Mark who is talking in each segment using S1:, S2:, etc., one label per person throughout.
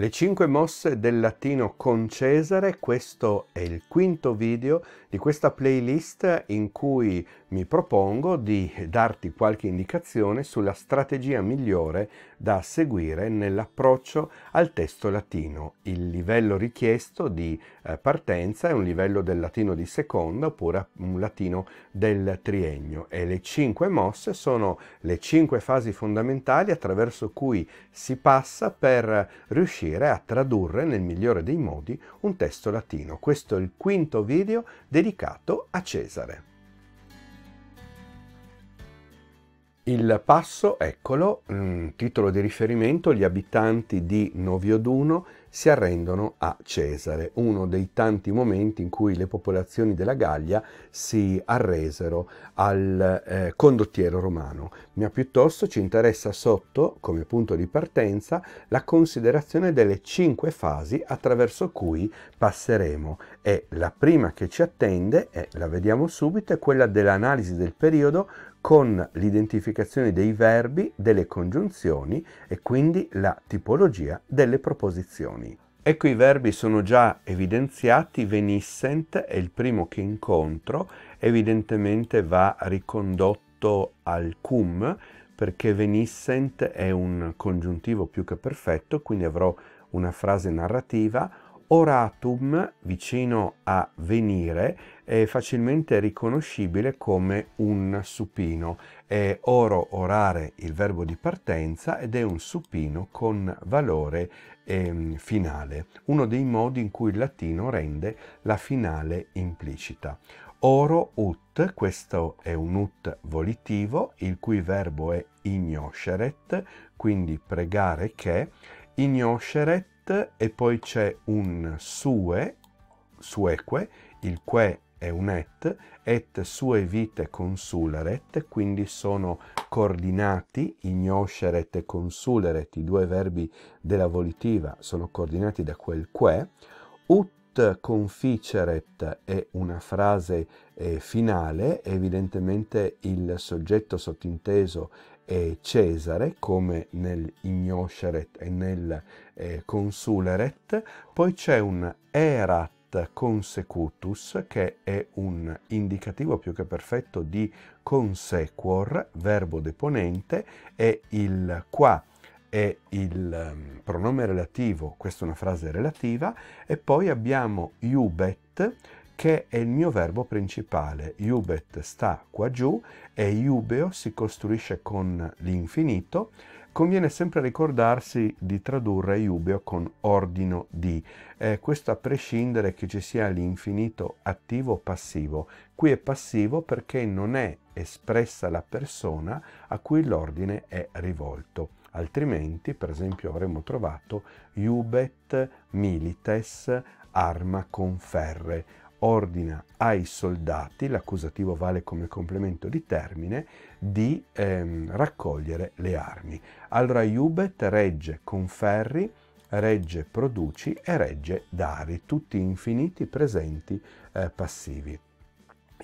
S1: Le 5 mosse del latino con Cesare, questo è il quinto video di questa playlist in cui mi propongo di darti qualche indicazione sulla strategia migliore da seguire nell'approccio al testo latino. Il livello richiesto di eh, partenza è un livello del latino di seconda oppure un latino del triennio e le cinque mosse sono le cinque fasi fondamentali attraverso cui si passa per riuscire a tradurre nel migliore dei modi un testo latino. Questo è il quinto video dedicato a Cesare. Il passo, eccolo, mm, titolo di riferimento, gli abitanti di Novioduno si arrendono a Cesare, uno dei tanti momenti in cui le popolazioni della Gallia si arresero al eh, condottiero romano, ma piuttosto ci interessa sotto, come punto di partenza, la considerazione delle cinque fasi attraverso cui passeremo e la prima che ci attende, e la vediamo subito, è quella dell'analisi del periodo con l'identificazione dei verbi, delle congiunzioni e quindi la tipologia delle proposizioni. Ecco i verbi sono già evidenziati, venissent è il primo che incontro, evidentemente va ricondotto al cum perché venissent è un congiuntivo più che perfetto, quindi avrò una frase narrativa Oratum, vicino a venire, è facilmente riconoscibile come un supino. È oro orare il verbo di partenza ed è un supino con valore eh, finale, uno dei modi in cui il latino rende la finale implicita. Oro ut, questo è un ut volitivo, il cui verbo è ignosceret, quindi pregare che, ignosceret e poi c'è un sue, sueque, il que è un et, et sue vite consularet, quindi sono coordinati, ignosceret e consularet, i due verbi della volitiva sono coordinati da quel que, ut conficeret è una frase eh, finale, evidentemente il soggetto sottinteso è Cesare, come nel ignosceret e nel consuleret, poi c'è un erat consecutus che è un indicativo più che perfetto di consequor, verbo deponente, e il qua è il ehm, pronome relativo, questa è una frase relativa, e poi abbiamo iubet, che è il mio verbo principale. Iubet sta qua giù e iubeo si costruisce con l'infinito, conviene sempre ricordarsi di tradurre iubeo con ordino di, eh, questo a prescindere che ci sia l'infinito attivo o passivo. Qui è passivo perché non è espressa la persona a cui l'ordine è rivolto. Altrimenti, per esempio, avremmo trovato iubet milites arma con ferre ordina ai soldati, l'accusativo vale come complemento di termine, di ehm, raccogliere le armi. Al Raiubet regge conferri, regge produci e regge dari, tutti infiniti presenti eh, passivi.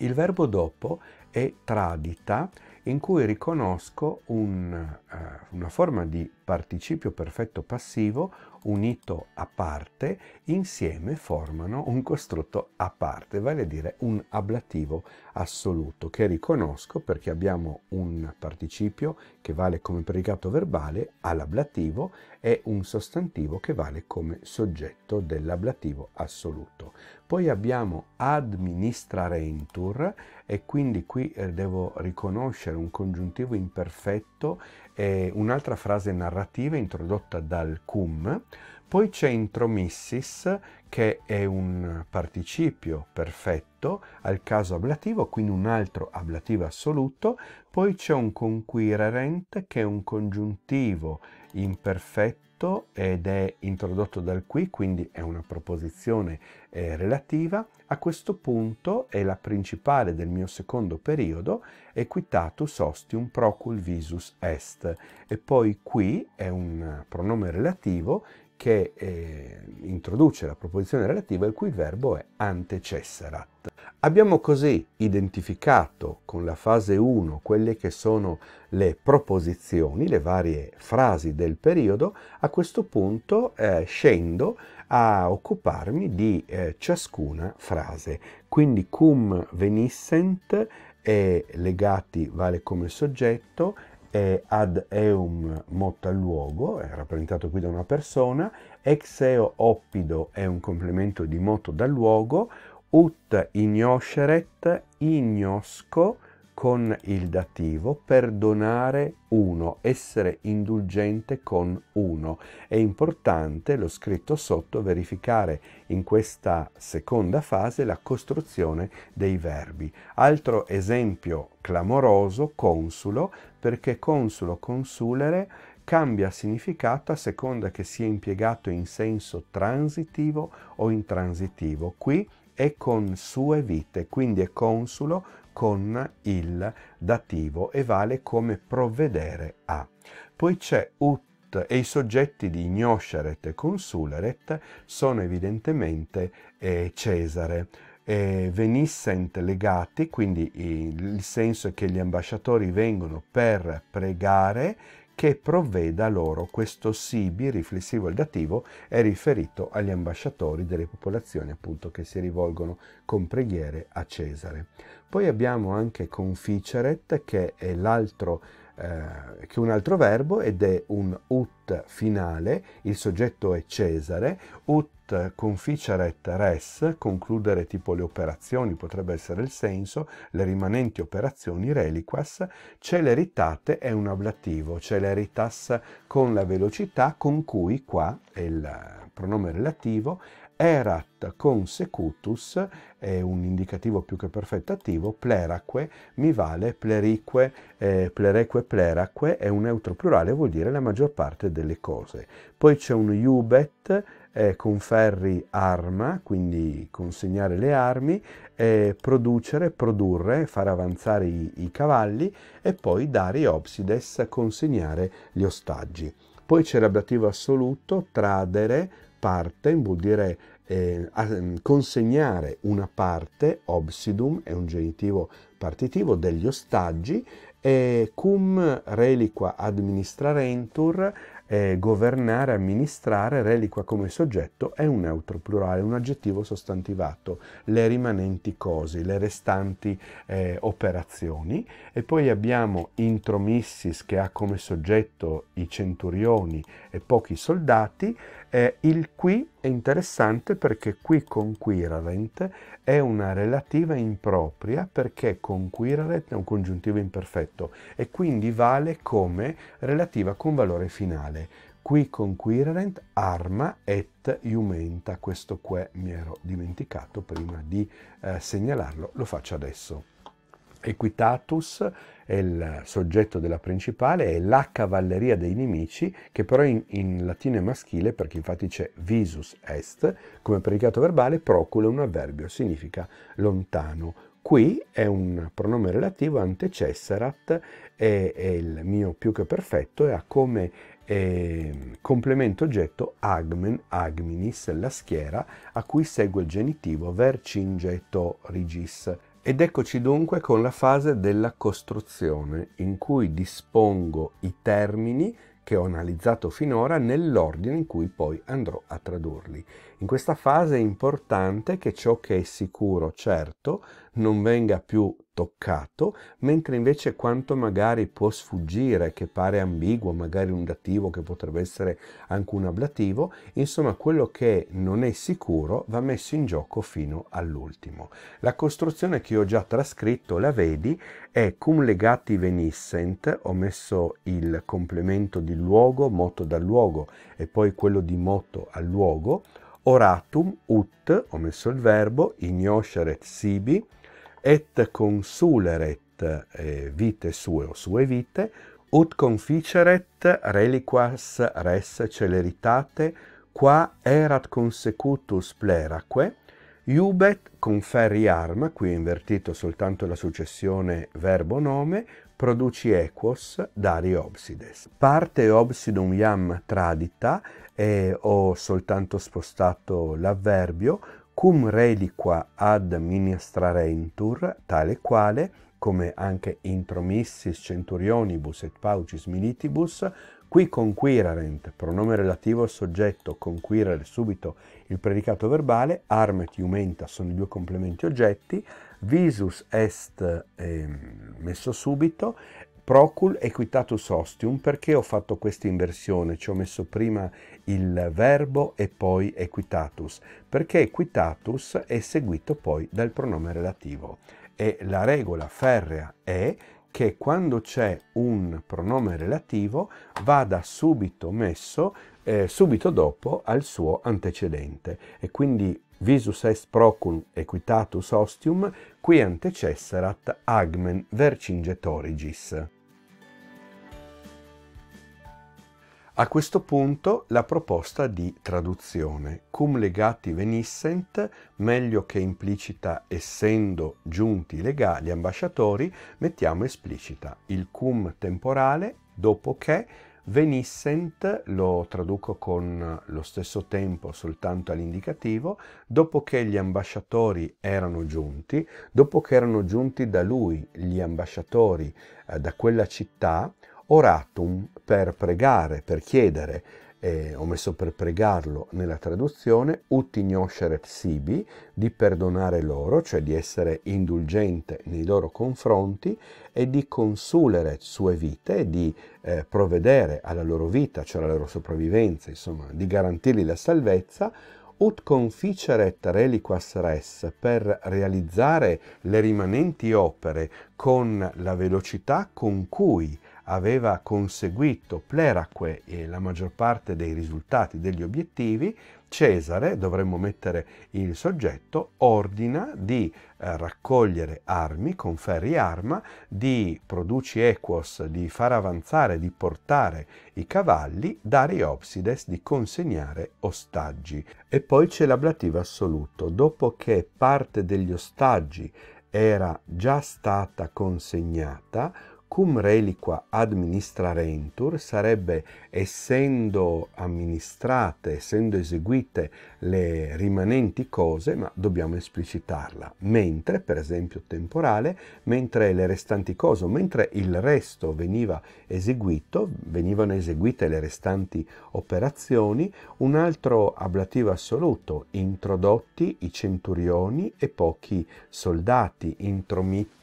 S1: Il verbo dopo è tradita, in cui riconosco un, eh, una forma di participio perfetto passivo unito a parte, insieme formano un costrutto a parte, vale a dire un ablativo assoluto che riconosco perché abbiamo un participio che vale come predicato verbale all'ablativo e un sostantivo che vale come soggetto dell'ablativo assoluto. Poi abbiamo administrarentur e quindi qui eh, devo riconoscere un congiuntivo imperfetto è un'altra frase narrativa introdotta dal cum, poi c'è intromissis che è un participio perfetto al caso ablativo, quindi un altro ablativo assoluto, poi c'è un conquirerent che è un congiuntivo imperfetto detto ed è introdotto dal qui, quindi è una proposizione eh, relativa. A questo punto è la principale del mio secondo periodo, equitatus ostium procul visus est. E poi qui è un pronome relativo che eh, introduce la proposizione relativa il cui verbo è antecessarat. Abbiamo così identificato con la fase 1 quelle che sono le proposizioni, le varie frasi del periodo. A questo punto eh, scendo a occuparmi di eh, ciascuna frase. Quindi cum venissent è legati vale come soggetto eh, ad eum motta al luogo, è rappresentato qui da una persona, exeo oppido è un complemento di moto dal luogo, ut ignosceret, ignosco, con il dativo, perdonare uno, essere indulgente con uno. È importante, l'ho scritto sotto, verificare in questa seconda fase la costruzione dei verbi. Altro esempio clamoroso, consulo, perché consulo, consulere cambia significato a seconda che sia impiegato in senso transitivo o intransitivo. Qui è con sue vite, quindi è consulo con il dativo e vale come provvedere a. Poi c'è ut e i soggetti di gnosceret e consuleret sono evidentemente eh, Cesare. Eh, venissent legati, quindi il senso è che gli ambasciatori vengono per pregare che provveda loro. Questo sibi riflessivo e dativo è riferito agli ambasciatori delle popolazioni appunto che si rivolgono con preghiere a Cesare. Poi abbiamo anche conficeret che è l'altro eh, che un altro verbo ed è un ut finale, il soggetto è Cesare, ut conficeret res, concludere tipo le operazioni potrebbe essere il senso, le rimanenti operazioni reliquas, celeritate è un ablativo, celeritas con la velocità con cui qua è il pronome relativo, Erat consecutus è un indicativo più che perfetto attivo, pleraque mi vale, plerique, eh, plereque, pleraque è un neutro plurale, vuol dire la maggior parte delle cose. Poi c'è un iubet, eh, conferri arma, quindi consegnare le armi, eh, producere, produrre, far avanzare i, i cavalli e poi dare obsides, consegnare gli ostaggi. Poi c'è l'ablativo assoluto, tradere, parte vuol dire eh, mm, consegnare una parte, obsidum è un genitivo partitivo, degli ostaggi, e cum reliqua administrarentur, eh, governare, amministrare, reliqua come soggetto è un neutro plurale, un aggettivo sostantivato, le rimanenti cose, le restanti eh, operazioni. E poi abbiamo intromissis che ha come soggetto i centurioni e pochi soldati. Eh, il qui è interessante perché qui conquirarent è una relativa impropria perché conquirarent è un congiuntivo imperfetto e quindi vale come relativa con valore finale. Qui conquirarent arma et iumenta. Questo que mi ero dimenticato prima di eh, segnalarlo, lo faccio adesso. Equitatus è il soggetto della principale, è la cavalleria dei nemici, che però in, in latino è maschile perché infatti c'è visus est, come predicato verbale, procule un avverbio, significa lontano. Qui è un pronome relativo ante è, è il mio più che perfetto e ha come eh, complemento oggetto agmen, agminis, la schiera, a cui segue il genitivo vercingeto rigis, ed eccoci dunque con la fase della costruzione in cui dispongo i termini che ho analizzato finora nell'ordine in cui poi andrò a tradurli. In questa fase è importante che ciò che è sicuro, certo, non venga più toccato, mentre invece quanto magari può sfuggire, che pare ambiguo, magari un dativo che potrebbe essere anche un ablativo, insomma quello che non è sicuro va messo in gioco fino all'ultimo. La costruzione che ho già trascritto, la vedi, è cum legati venissent, ho messo il complemento di luogo, moto dal luogo e poi quello di moto al luogo, oratum ut, ho messo il verbo, ignosceret sibi, et consuleret eh, vite sue o sue vite, ut conficeret reliquas res celeritate, qua erat consecutus pleraque, iubet conferri conferiarm, qui è invertito soltanto la successione verbo-nome, produci equos dari obsides. Parte obsidum iam tradita eh, ho soltanto spostato l'avverbio cum reliqua ad ministrarentur, tale quale, come anche intromissis centurionibus et paucis militibus, qui conquirarent, pronome relativo al soggetto, conquirare subito il predicato verbale, armet iumenta sono i due complementi oggetti, visus est eh, messo subito, procul equitatus ostium, perché ho fatto questa inversione? Ci ho messo prima il verbo e poi equitatus, perché equitatus è seguito poi dal pronome relativo. E la regola ferrea è che quando c'è un pronome relativo vada subito messo eh, subito dopo al suo antecedente e quindi visus est procum equitatus ostium qui antecesserat agmen vercinget origis. A questo punto la proposta di traduzione, cum legati venissent, meglio che implicita essendo giunti lega, gli ambasciatori, mettiamo esplicita il cum temporale, dopo che venissent, lo traduco con lo stesso tempo soltanto all'indicativo, dopo che gli ambasciatori erano giunti, dopo che erano giunti da lui gli ambasciatori eh, da quella città, oratum per pregare, per chiedere, eh, ho messo per pregarlo nella traduzione, uti gnosheret sibi, di perdonare loro, cioè di essere indulgente nei loro confronti e di consulere sue vite, di eh, provvedere alla loro vita, cioè alla loro sopravvivenza, insomma, di garantirgli la salvezza, ut conficeret reliquas res per realizzare le rimanenti opere con la velocità con cui aveva conseguito Pleraque e la maggior parte dei risultati degli obiettivi, Cesare, dovremmo mettere il soggetto, ordina di eh, raccogliere armi, conferri arma, di produci equos, di far avanzare, di portare i cavalli, Dariopsides di consegnare ostaggi. E poi c'è l'ablativo assoluto. Dopo che parte degli ostaggi era già stata consegnata, cum reliqua administrarentur sarebbe essendo amministrate, essendo eseguite le rimanenti cose, ma dobbiamo esplicitarla. Mentre, per esempio temporale, mentre le restanti cose o mentre il resto veniva eseguito, venivano eseguite le restanti operazioni, un altro ablativo assoluto, introdotti i centurioni e pochi soldati, intromitto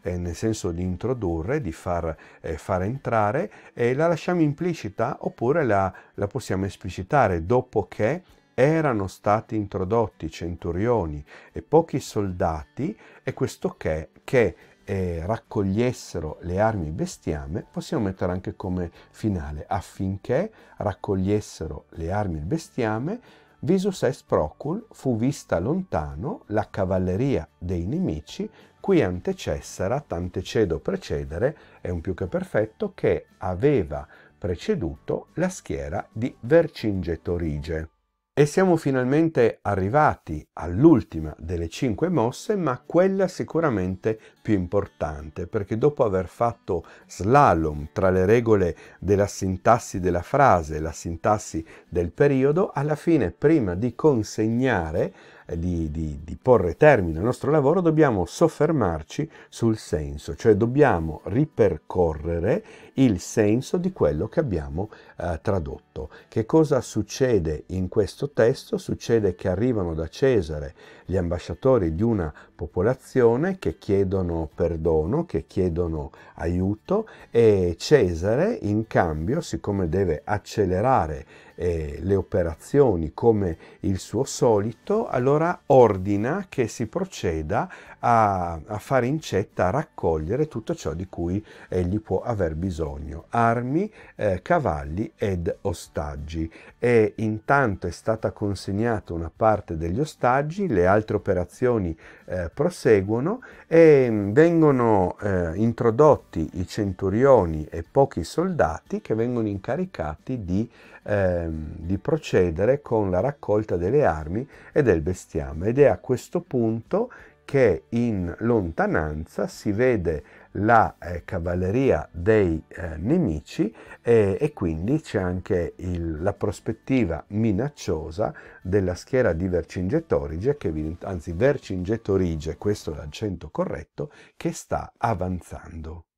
S1: eh, nel senso di introdurre, di di far, eh, far entrare, eh, la lasciamo implicita oppure la, la possiamo esplicitare dopo che erano stati introdotti centurioni e pochi soldati e questo che, che eh, raccogliessero le armi bestiame, possiamo mettere anche come finale affinché raccogliessero le armi bestiame Visus est procul fu vista lontano la cavalleria dei nemici, qui antecessera, tantecedo precedere, è un più che perfetto, che aveva preceduto la schiera di Vercingetorige. E siamo finalmente arrivati all'ultima delle cinque mosse, ma quella sicuramente più importante, perché dopo aver fatto slalom tra le regole della sintassi della frase e la sintassi del periodo, alla fine, prima di consegnare eh, di, di, di porre termine al nostro lavoro dobbiamo soffermarci sul senso, cioè dobbiamo ripercorrere il senso di quello che abbiamo eh, tradotto. Che cosa succede in questo testo? Succede che arrivano da Cesare gli ambasciatori di una popolazione che chiedono perdono, che chiedono aiuto e Cesare in cambio, siccome deve accelerare eh, le operazioni come il suo solito, allora ordina che si proceda a, a fare incetta, a raccogliere tutto ciò di cui egli può aver bisogno, armi, eh, cavalli ed ostaggi. E intanto è stata consegnata una parte degli ostaggi, le altre operazioni eh, proseguono e mh, mm, vengono eh, introdotti i centurioni e pochi soldati che vengono incaricati di eh, ehm, di procedere con la raccolta delle armi e del bestiame ed è a questo punto che in lontananza si vede la eh, cavalleria dei eh, nemici e, e, quindi c'è anche il, la prospettiva minacciosa della schiera di Vercingetorige, che, anzi Vercingetorige, questo è l'accento corretto, che sta avanzando.